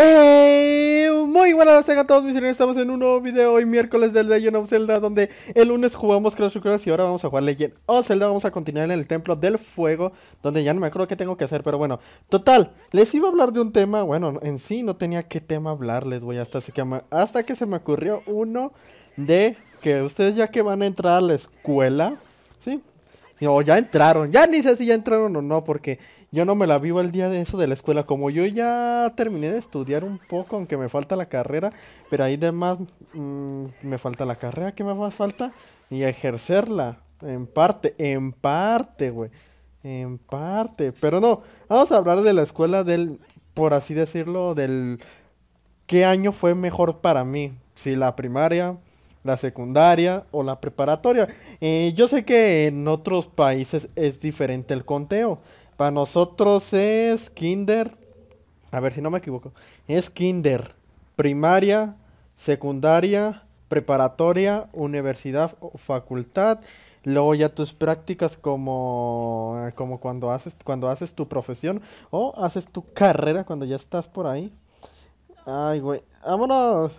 Eh, muy buenas a todos mis señores, estamos en un nuevo video hoy miércoles del Legend of Zelda Donde el lunes jugamos Crash Cross y ahora vamos a jugar Legend of Zelda Vamos a continuar en el Templo del Fuego, donde ya no me acuerdo qué tengo que hacer, pero bueno Total, les iba a hablar de un tema, bueno, en sí no tenía qué tema hablarles, voy hasta, se llama, hasta que se me ocurrió uno De que ustedes ya que van a entrar a la escuela, ¿sí? O ya entraron, ya ni sé si ya entraron o no, porque yo no me la vivo el día de eso de la escuela. Como yo ya terminé de estudiar un poco, aunque me falta la carrera, pero ahí demás mm, me falta la carrera que me falta y ejercerla. En parte, en parte, güey. En parte. Pero no, vamos a hablar de la escuela del, por así decirlo, del qué año fue mejor para mí. Si la primaria, la secundaria o la preparatoria. Eh, yo sé que en otros países es diferente el conteo. Para nosotros es kinder. A ver si no me equivoco. Es kinder, primaria, secundaria, preparatoria, universidad o facultad. Luego ya tus prácticas como, como cuando, haces, cuando haces tu profesión o haces tu carrera cuando ya estás por ahí. Ay, güey. Vámonos.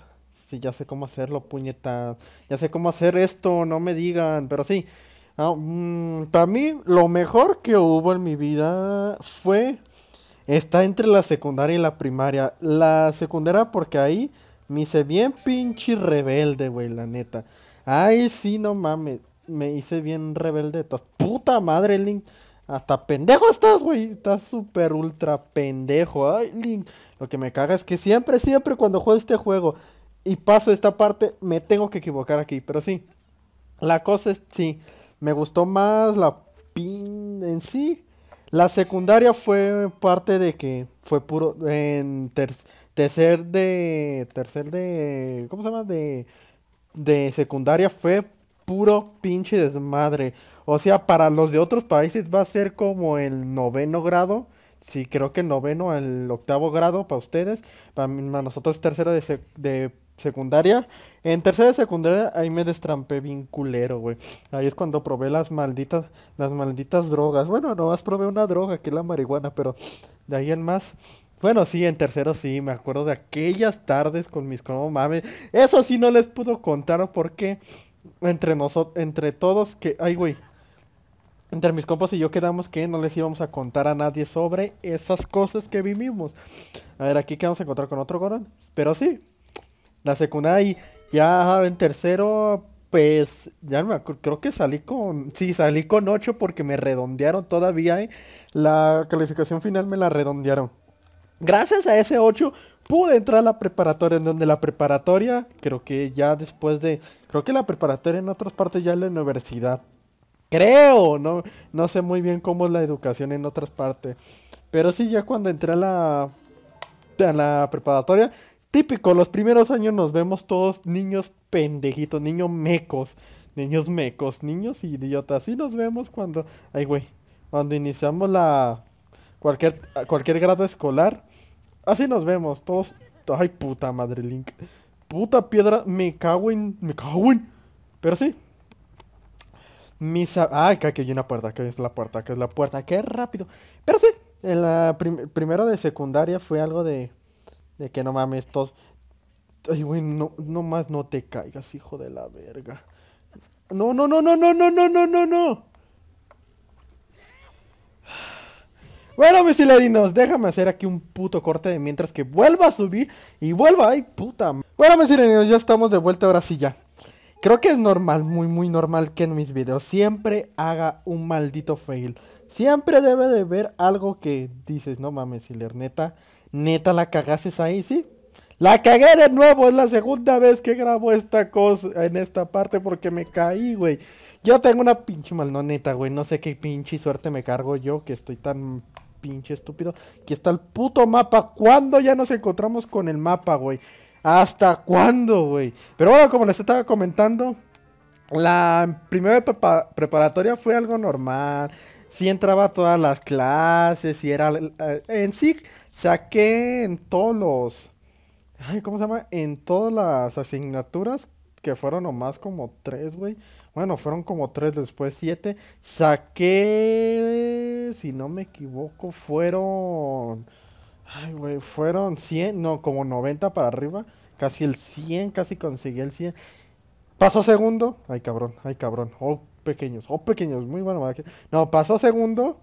Sí, ya sé cómo hacerlo, puñeta. Ya sé cómo hacer esto, no me digan. Pero sí, Ah, mm, para mí, lo mejor que hubo en mi vida fue. Está entre la secundaria y la primaria. La secundaria, porque ahí me hice bien pinche rebelde, güey, la neta. Ay, sí, no mames. Me hice bien rebelde. Puta madre, Link. Hasta pendejo estás, güey. Estás súper ultra pendejo. Ay, Link. Lo que me caga es que siempre, siempre cuando juego este juego y paso esta parte, me tengo que equivocar aquí. Pero sí, la cosa es, sí. Me gustó más la pin en sí. La secundaria fue parte de que fue puro en tercer de tercer de ¿cómo se llama? de de secundaria fue puro pinche desmadre. O sea, para los de otros países va a ser como el noveno grado. Sí, creo que el noveno al octavo grado para ustedes. Para, nosotros tercero de, de secundaria. En tercera secundaria ahí me destrampé bien culero, güey. Ahí es cuando probé las malditas, las malditas drogas. Bueno, nomás probé una droga, que es la marihuana, pero de ahí en más. Bueno, sí, en tercero sí, me acuerdo de aquellas tardes con mis como mames. Eso sí no les pudo contar porque entre nosotros, entre todos que, ay güey, entre mis compas y yo quedamos que no les íbamos a contar a nadie sobre esas cosas que vivimos. A ver, aquí que vamos a encontrar con otro gorón. Pero sí, la secundaria, ya en tercero, pues, ya no me acuerdo, creo que salí con, sí, salí con 8 porque me redondearon todavía, ¿eh? La calificación final me la redondearon. Gracias a ese 8 pude entrar a la preparatoria, en donde la preparatoria, creo que ya después de, creo que la preparatoria en otras partes ya es la universidad. Creo, no, no sé muy bien cómo es la educación en otras partes. Pero sí, ya cuando entré a la, a la preparatoria, típico, los primeros años nos vemos todos niños pendejitos, niños mecos, niños mecos, niños idiotas. Así nos vemos cuando, ay güey, cuando iniciamos la cualquier cualquier grado escolar. Así nos vemos todos, ay puta madre Link. Puta piedra, me cago en, me cago en. Pero sí. misa, ay, que hay una puerta, que es la puerta, que es la puerta, qué rápido. Pero sí, en la primero de secundaria fue algo de de que no mames, todos. Ay, güey, no, no más no te caigas, hijo de la verga. No, no, no, no, no, no, no, no, no, no. Bueno, mis déjame hacer aquí un puto corte de mientras que vuelva a subir y vuelva, ay puta. Bueno, mis ya estamos de vuelta ahora sí ya. Creo que es normal, muy muy normal que en mis videos siempre haga un maldito fail. Siempre debe de ver algo que dices, no mames, hiler, neta. Neta, la cagaste ahí, sí. La cagué de nuevo, es la segunda vez que grabo esta cosa en esta parte porque me caí, güey. Yo tengo una pinche mal, neta, güey. No sé qué pinche suerte me cargo yo que estoy tan pinche estúpido. Aquí está el puto mapa. ¿Cuándo ya nos encontramos con el mapa, güey? ¿Hasta cuándo, güey? Pero bueno, como les estaba comentando, la primera preparatoria fue algo normal. Sí entraba a todas las clases y era... Eh, en sí, Saqué en todos los. Ay, ¿cómo se llama? En todas las asignaturas, que fueron nomás como tres, güey. Bueno, fueron como tres, después siete. Saqué, si no me equivoco, fueron. Ay, güey, fueron 100, no, como 90 para arriba. Casi el 100, casi conseguí el 100. Pasó segundo. Ay, cabrón, ay, cabrón. Oh, pequeños, oh, pequeños, muy bueno. No, pasó segundo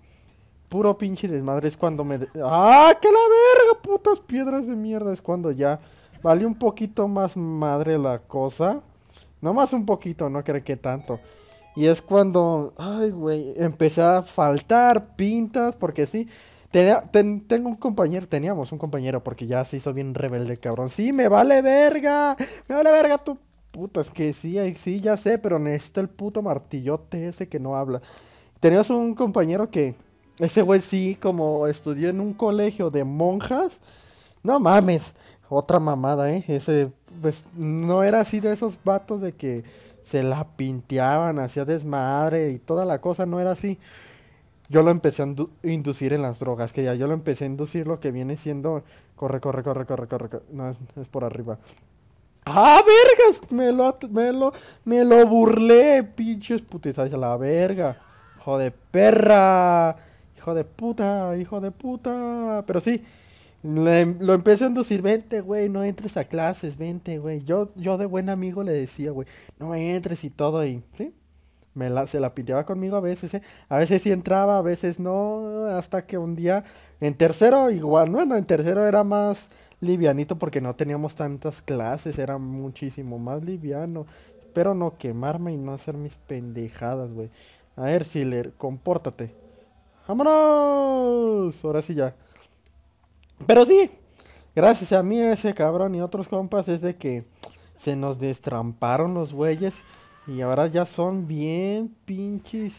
puro pinche desmadre es cuando me... ¡Ah, que la verga, putas piedras de mierda! Es cuando ya Vale un poquito más madre la cosa. No más un poquito, no creo que tanto. Y es cuando, ay, güey, empecé a faltar pintas, porque sí. Tenía, tengo un compañero, teníamos un compañero, porque ya se hizo bien rebelde, cabrón. Sí, me vale verga, me vale verga tu puta, es que sí, sí, ya sé, pero necesito el puto martillote ese que no habla. Tenías un compañero que ese güey sí, como estudió en un colegio de monjas. No mames, otra mamada, ¿eh? Ese, pues, no era así de esos vatos de que se la pinteaban, hacía desmadre y toda la cosa, no era así. Yo lo empecé a inducir en las drogas, que ya yo lo empecé a inducir lo que viene siendo... Corre, corre, corre, corre, corre, corre. No, es, por arriba. ¡Ah, vergas! Me lo, me lo, me lo burlé, pinches putes... a la verga. ¡Joder, perra! hijo de puta, hijo de puta. Pero sí, lo empecé a inducir, vente, güey, no entres a clases, vente, güey. Yo, yo de buen amigo le decía, güey, no entres y todo, y sí. Me la, se la piteaba conmigo a veces, ¿eh? a veces sí entraba, a veces no, hasta que un día, en tercero igual, bueno, en tercero era más livianito porque no teníamos tantas clases, era muchísimo más liviano. Espero no quemarme y no hacer mis pendejadas, güey. A ver, Siler, compórtate. ¡Vámonos! Ahora sí ya. Pero sí, gracias a mí, ese cabrón y otros compas, es de que se nos destramparon los güeyes. Y ahora ya son bien pinches.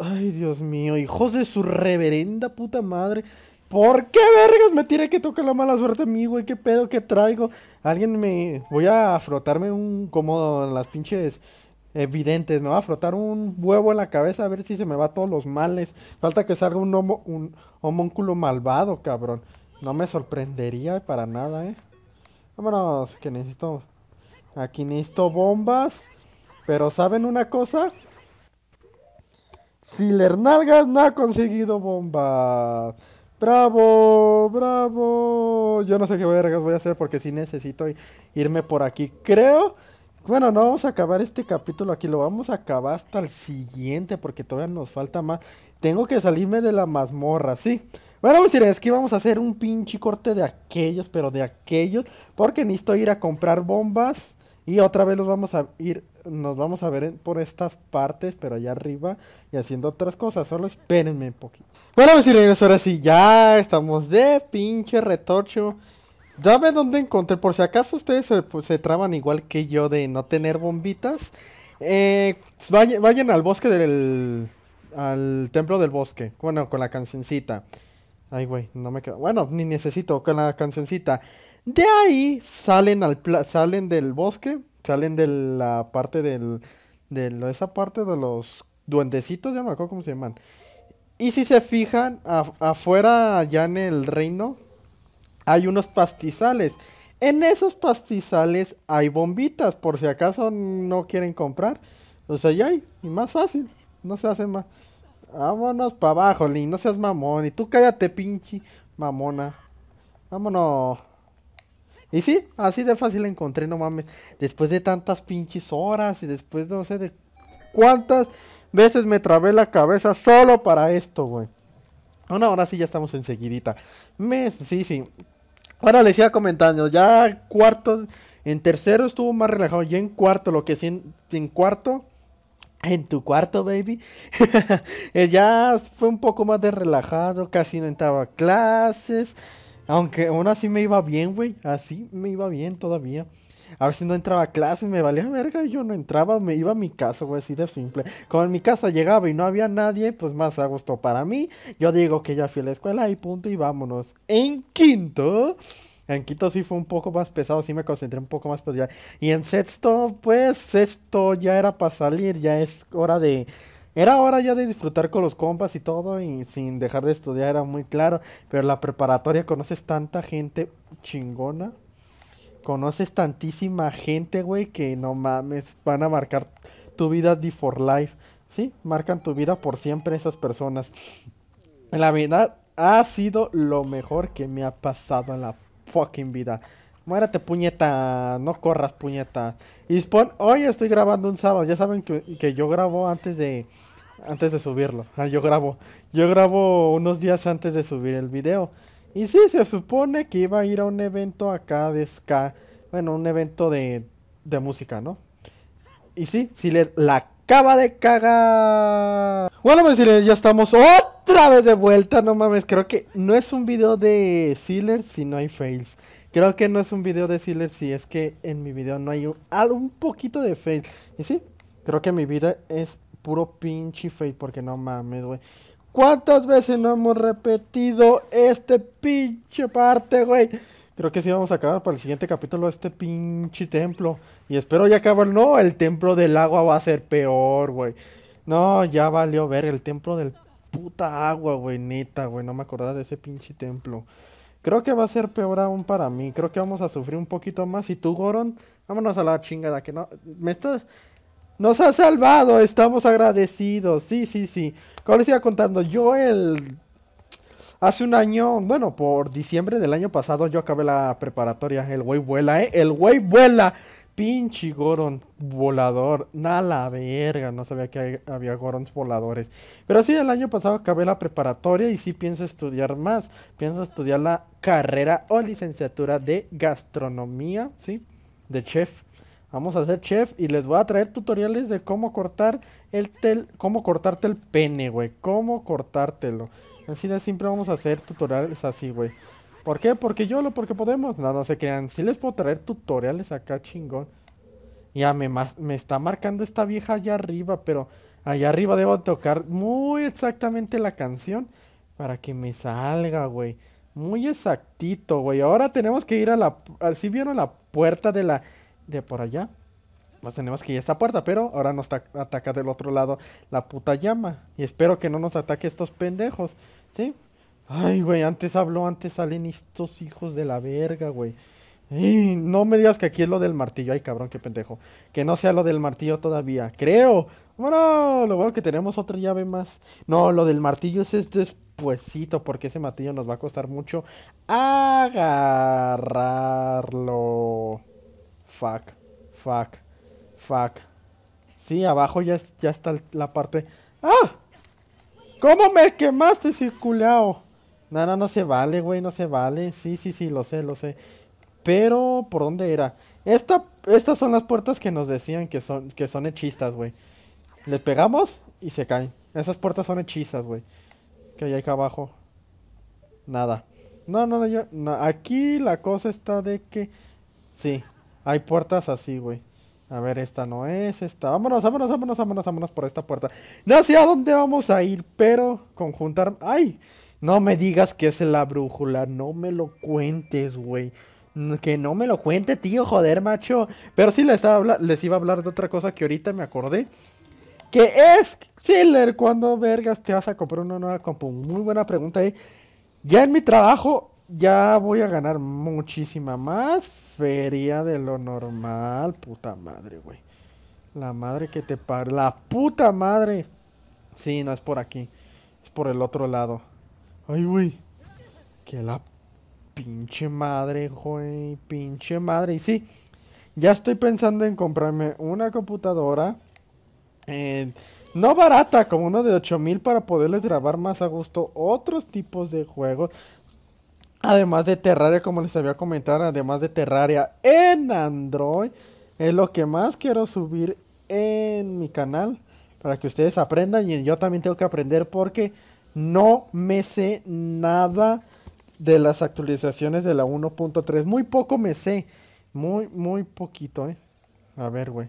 Ay, Dios mío, hijos de su reverenda puta madre. ¿Por qué vergas me tiene que tocar la mala suerte a mí, güey? ¿Qué pedo que traigo? Alguien me. Voy a frotarme un. cómodo en las pinches evidentes. Me va a frotar un huevo en la cabeza a ver si se me va todos los males. Falta que salga un, un homúnculo malvado, cabrón. No me sorprendería para nada, eh. Vámonos, que necesito... Aquí necesito bombas. Pero ¿saben una cosa? Silernalgas no ha conseguido bombas. ¡Bravo! ¡Bravo! Yo no sé qué voy a hacer porque sí necesito irme por aquí. Creo bueno, no vamos a acabar este capítulo aquí, lo vamos a acabar hasta el siguiente porque todavía nos falta más. Tengo que salirme de la mazmorra, sí. Bueno, decir es que vamos a hacer un pinche corte de aquellos, pero de aquellos, porque necesito ir a comprar bombas y otra vez los vamos a ir, nos vamos a ver por estas partes, pero allá arriba y haciendo otras cosas. Solo espérenme un poquito. Bueno, decir ahora sí, ya estamos de pinche retocho. Ya ve dónde encontré, por si acaso ustedes se, pues, se traban igual que yo de no tener bombitas. Eh, vayan, al bosque del. al templo del bosque. Bueno, con la cancioncita. Ay, güey, no me quedo. Bueno, ni necesito, con la cancioncita. De ahí salen, al salen del bosque, salen de la parte del. de esa parte de los duendecitos, ya me acuerdo cómo se llaman. Y si se fijan, afuera, allá en el reino, hay unos pastizales. En esos pastizales hay bombitas, por si acaso no quieren comprar. O sea, ya hay, y más fácil, no se hace más. Vámonos para abajo, Lin, no seas mamón. Y tú cállate, pinche mamona. Vámonos. Y sí, así de fácil encontré, no mames. Después de tantas pinches horas y después no sé de cuántas veces me trabé la cabeza solo para esto, güey. Bueno, ahora sí ya estamos enseguidita. Sí, sí, sí. Ahora les iba comentando, ya cuarto, en tercero estuvo más relajado, ya en cuarto, lo que sí, en, en cuarto, en tu cuarto, baby, eh, ya fue un poco más de relajado, casi no entraba clases, aunque aún así me iba bien, güey, así me iba bien todavía. A ver si no entraba a clase, me valía verga, yo no entraba, me iba a mi casa, güey, así de simple. Como en mi casa llegaba y no había nadie, pues más a gusto para mí. Yo digo que ya fui a la escuela y punto y vámonos. En quinto, en quinto sí fue un poco más pesado, sí me concentré un poco más, pues ya. Y en sexto, pues sexto ya era para salir, ya es hora de... Era hora ya de disfrutar con los compas y todo y sin dejar de estudiar, era muy claro. Pero la preparatoria conoces tanta gente chingona conoces tantísima gente, güey, que no mames, van a marcar tu vida de for life. Sí, marcan tu vida por siempre esas personas. La verdad, ha sido lo mejor que me ha pasado en la fucking vida. Muérate, puñeta. No corras, puñeta. Y hoy estoy grabando un sábado. Ya saben que, que yo grabo antes de. Antes de subirlo. Ah, yo grabo. Yo grabo unos días antes de subir el video. Y sí, se supone que iba a ir a un evento acá de ska, bueno, un evento de, de música, ¿no? Y sí, si la acaba de cagar. Bueno, pues ya estamos otra vez de vuelta, no mames, creo que no es un video de Sealer si no hay fails. Creo que no es un video de Sealer si es que en mi video no hay un, un poquito de fail. Y sí, creo que mi vida es puro pinche fail porque no mames, güey. ¿Cuántas veces no hemos repetido este pinche parte, güey? Creo que sí vamos a acabar para el siguiente capítulo este pinche templo. Y espero ya acabar. No, el templo del agua va a ser peor, güey. No, ya valió ver el templo del puta agua, güey. Neta, güey. No me acordaba de ese pinche templo. Creo que va a ser peor aún para mí. Creo que vamos a sufrir un poquito más. Y tú, Goron, vámonos a la chingada. Que no. Me estás. Nos has salvado. Estamos agradecidos. Sí, sí, sí. Como les iba contando, yo el... Hace un año, bueno, por diciembre del año pasado yo acabé la preparatoria. El güey vuela, ¿eh? El güey vuela. Pinche Goron volador. Na la verga. No sabía que había Gorons voladores. Pero sí, el año pasado acabé la preparatoria y sí pienso estudiar más. Pienso estudiar la carrera o licenciatura de gastronomía, ¿sí? De chef. Vamos a hacer chef y les voy a traer tutoriales de cómo cortar el tel, cómo cortarte el pene, güey. Cómo cortártelo. Así de siempre vamos a hacer tutoriales así, güey. ¿Por qué? Porque yo lo, porque podemos. No, no se crean. Sí les puedo traer tutoriales acá, chingón. Ya me, me está marcando esta vieja allá arriba, pero allá arriba debo tocar muy exactamente la canción para que me salga, güey. Muy exactito, güey. Ahora tenemos que ir a la... ¿Sí vieron la puerta de la de por allá. pues tenemos que ir a esta puerta, pero ahora nos ataca del otro lado la puta llama. Y espero que no nos ataque estos pendejos, ¿sí? Ay, güey, antes habló, antes salen estos hijos de la verga, güey. no me digas que aquí es lo del martillo. Ay, cabrón, qué pendejo. Que no sea lo del martillo todavía. Creo. Bueno, lo bueno que tenemos otra llave más. No, lo del martillo es despuesito. Porque ese martillo nos va a costar mucho agarrarlo. Fuck, fuck, fuck. Sí, abajo ya, está la parte... ¡Ah! ¿Cómo me quemaste, circulao? No, no, no se vale, güey, no se vale. Sí, sí, sí, lo sé, lo sé. Pero, ¿por dónde era? Esta, estas son las puertas que nos decían que son, que son hechistas, güey. Le pegamos y se caen. Esas puertas son hechizas, güey. Que hay acá abajo. Nada. No, no, no, yo, aquí la cosa está de que... Sí, hay puertas así, güey. A ver, esta no es, esta. Vámonos, vámonos, vámonos, vámonos, vámonos por esta puerta. No sé a dónde vamos a ir, pero conjuntar. ¡Ay! No me digas que es la brújula, no me lo cuentes, güey. Que no me lo cuente, tío, joder, macho. Pero sí les, les iba a hablar de otra cosa que ahorita me acordé. Que es, Chiller, cuando vergas te vas a comprar una nueva compu? Muy buena pregunta, eh. Ya en mi trabajo, ya voy a ganar muchísima más feria de lo normal, puta madre, güey. La madre que te par... La puta madre. Sí, no es por aquí. Es por el otro lado. Ay, güey. Que la pinche madre, güey. Pinche madre. Y sí, ya estoy pensando en comprarme una computadora. Eh, no barata, como uno de 8000 para poderles grabar más a gusto otros tipos de juegos. Además de Terraria, como les había comentado, además de Terraria en Android, es lo que más quiero subir en mi canal para que ustedes aprendan y yo también tengo que aprender porque no me sé nada de las actualizaciones de la 1.3. Muy poco me sé, muy, muy poquito, eh. A ver, güey.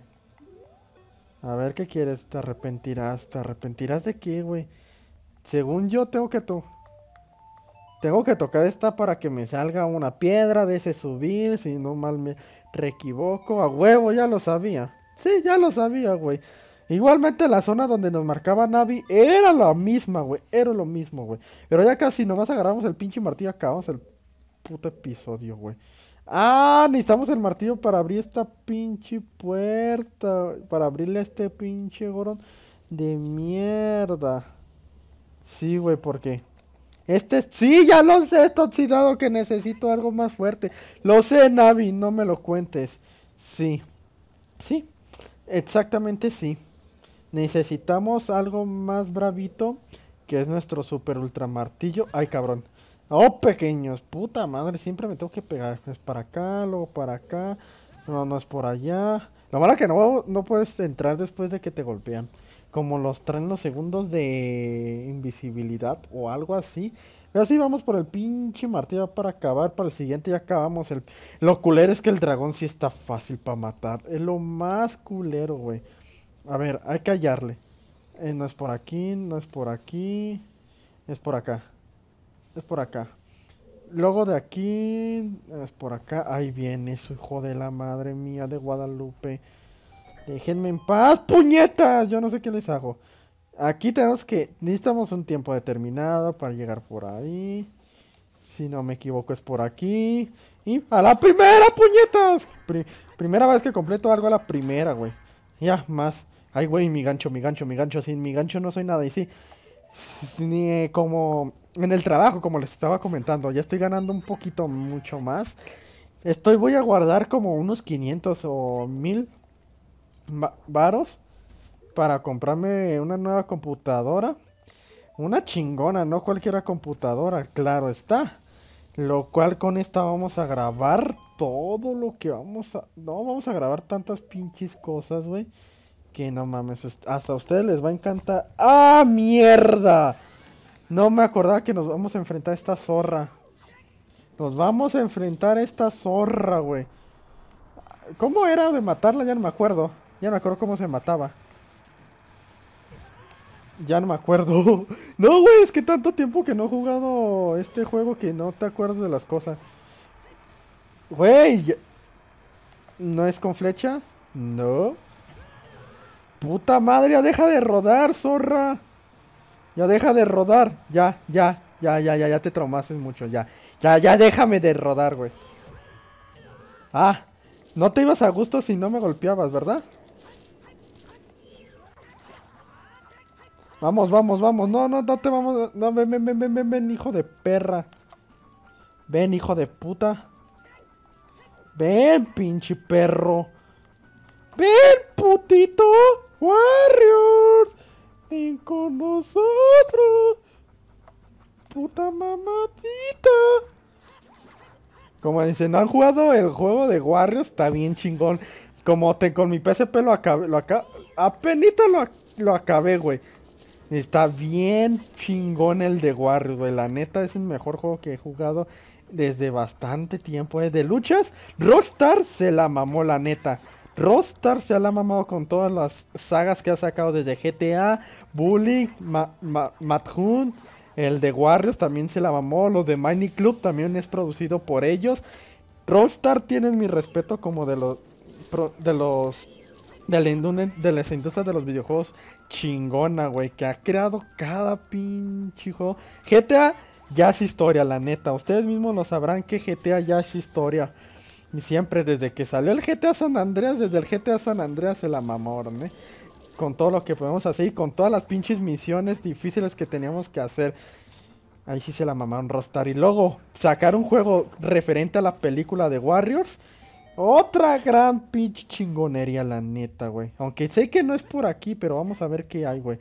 A ver qué quieres, te arrepentirás, te arrepentirás de qué, güey. Según yo tengo que tú. Tengo que tocar esta para que me salga una piedra de ese subir, si no mal me reequivoco. A huevo, ya lo sabía. Sí, ya lo sabía, güey. Igualmente la zona donde nos marcaba Navi era la misma, güey. Era lo mismo, güey. Pero ya casi nomás agarramos el pinche martillo, acabamos el puto episodio, güey. Ah, necesitamos el martillo para abrir esta pinche puerta. Para abrirle este pinche gorón de mierda. Sí, güey, ¿por qué? Este, sí, ya lo sé, está oxidado que necesito algo más fuerte. Lo sé, Navi, no me lo cuentes. Sí, sí, exactamente sí. Necesitamos algo más bravito, que es nuestro super ultra martillo. Ay, cabrón. Oh, pequeños, puta madre, siempre me tengo que pegar. Es para acá, luego para acá. No, no es por allá. Lo malo que no, no puedes entrar después de que te golpean como los traen los segundos de invisibilidad o algo así. Pero así vamos por el pinche martillo para acabar. Para el siguiente ya acabamos. El... Lo culero es que el dragón sí está fácil para matar. Es lo más culero, güey. A ver, hay que hallarle. Eh, no es por aquí, no es por aquí. Es por acá. Es por acá. Luego de aquí, es por acá. Ahí viene su hijo de la madre mía de Guadalupe. Déjenme en paz, puñetas. Yo no sé qué les hago. Aquí tenemos que... Necesitamos un tiempo determinado para llegar por ahí. Si no me equivoco es por aquí. Y a la primera, puñetas. primera vez que completo algo a la primera, güey. Ya, más. Ay, güey, mi gancho, mi gancho, mi gancho. Sin mi gancho no soy nada. Y sí, ni eh, como en el trabajo, como les estaba comentando, ya estoy ganando un poquito mucho más. Estoy, voy a guardar como unos 500 o 1000 varos para comprarme una nueva computadora. Una chingona, no cualquiera computadora, claro está. Lo cual con esta vamos a grabar todo lo que vamos a... No, vamos a grabar tantas pinches cosas, güey. Que no mames, hasta a ustedes les va a encantar. ¡Ah, mierda! No me acordaba que nos vamos a enfrentar a esta zorra. Nos vamos a enfrentar a esta zorra, güey. ¿Cómo era de matarla? Ya no me acuerdo. Ya me acuerdo cómo se mataba. Ya no me acuerdo. no, güey, es que tanto tiempo que no he jugado este juego que no te acuerdas de las cosas. Güey, ¿no es con flecha? No. Puta madre, ya deja de rodar, zorra. Ya deja de rodar. Ya, ya, ya, ya, ya, ya te traumases mucho, ya. Ya, ya, déjame de rodar, güey. Ah, no te ibas a gusto si no me golpeabas, ¿verdad? Vamos, vamos, vamos. No, no, no te vamos. No, ven, ven, ven, ven, ven, hijo de perra. Ven, hijo de puta. Ven, pinche perro. Ven, putito. Warriors. Ven con nosotros. Puta mamadita. Como dicen, ¿no han jugado el juego de Warriors? Está bien chingón. Como te, con mi PSP lo acabé, lo acá Apenita lo, lo acabé, güey. Está bien chingón el de Warriors, La neta es el mejor juego que he jugado desde bastante tiempo. Es eh. de luchas. Rockstar se la mamó, la neta. Rockstar se la ha mamado con todas las sagas que ha sacado desde GTA, Bully, el de Warriors también se la mamó, Lo de mining Club también es producido por ellos. Rockstar tienen mi respeto como de los, de los de las industrias de los videojuegos chingona, güey, que ha creado cada pinche juego. GTA ya es historia, la neta. Ustedes mismos lo sabrán que GTA ya es historia. Y siempre desde que salió el GTA San Andreas, desde el GTA San Andreas se la mamaron, ¿eh? Con todo lo que podemos hacer y con todas las pinches misiones difíciles que teníamos que hacer. Ahí sí se la mamaron Rostar. Y luego sacar un juego referente a la película de Warriors otra gran pinche chingonería, la neta, güey. Aunque sé que no es por aquí, pero vamos a ver qué hay, güey.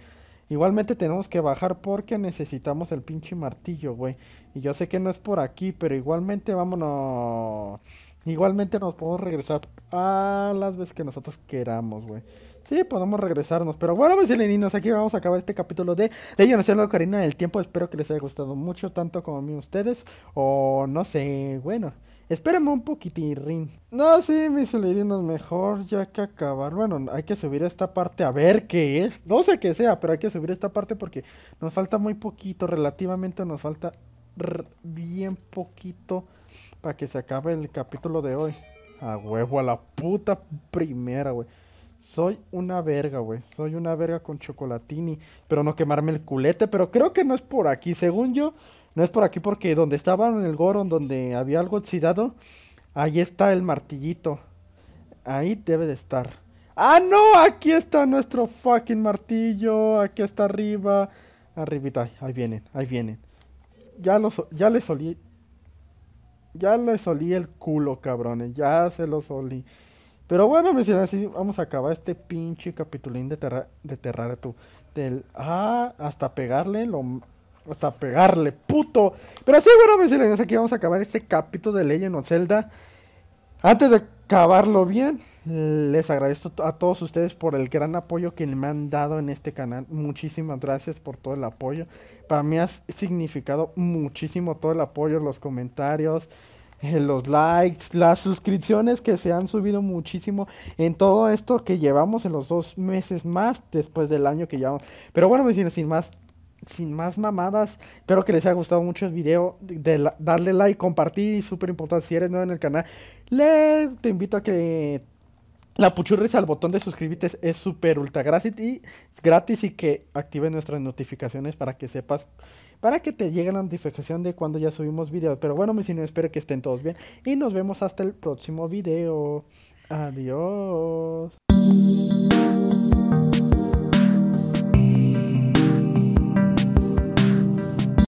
Igualmente tenemos que bajar porque necesitamos el pinche martillo, güey. Y yo sé que no es por aquí, pero igualmente vámonos. Igualmente nos podemos regresar a las veces que nosotros queramos, güey. Sí, podemos regresarnos. Pero bueno, mis niños aquí vamos a acabar este capítulo de lo of Nación del Tiempo. Espero que les haya gustado mucho, tanto como a mí ustedes. O no sé, bueno. Espérenme un poquitirrín. No, sí, mis eleninos, mejor ya que acabar. Bueno, hay que subir esta parte a ver qué es. No sé qué sea, pero hay que subir esta parte porque nos falta muy poquito. Relativamente nos falta bien poquito para que se acabe el capítulo de hoy. A huevo, a la puta primera, güey. Soy una verga, güey. Soy una verga con chocolatini. Pero no quemarme el culete. Pero creo que no es por aquí. Según yo, no es por aquí porque donde estaba en el Goron, donde había algo oxidado, ahí está el martillito. Ahí debe de estar. ¡Ah, no! Aquí está nuestro fucking martillo. Aquí está arriba. Arribita. Ahí vienen, ahí vienen. Ya, los, ya les olí. Ya les solí el culo, cabrones. Ya se los olí. Pero bueno, decían así vamos a acabar este pinche capitulín de, terra, de Del, ah, hasta pegarle, lo, hasta pegarle, puto. Pero sí, bueno, así, que vamos a acabar este capítulo de Legend of Zelda. Antes de acabarlo bien, les agradezco a todos ustedes por el gran apoyo que me han dado en este canal. Muchísimas gracias por todo el apoyo. Para mí ha significado muchísimo todo el apoyo, los comentarios, los likes, las suscripciones que se han subido muchísimo en todo esto que llevamos en los dos meses más después del año que llevamos. Pero bueno, sin más, sin más mamadas, espero que les haya gustado mucho el video, darle like, compartir, súper importante, si eres nuevo en el canal, le, te invito a que la puchurris al botón de suscribirte es súper ultra gratis y, gratis y que active nuestras notificaciones para que sepas para que te llegue la notificación de cuando ya subimos videos. Pero bueno, mis niños, espero que estén todos bien y nos vemos hasta el próximo video. Adiós.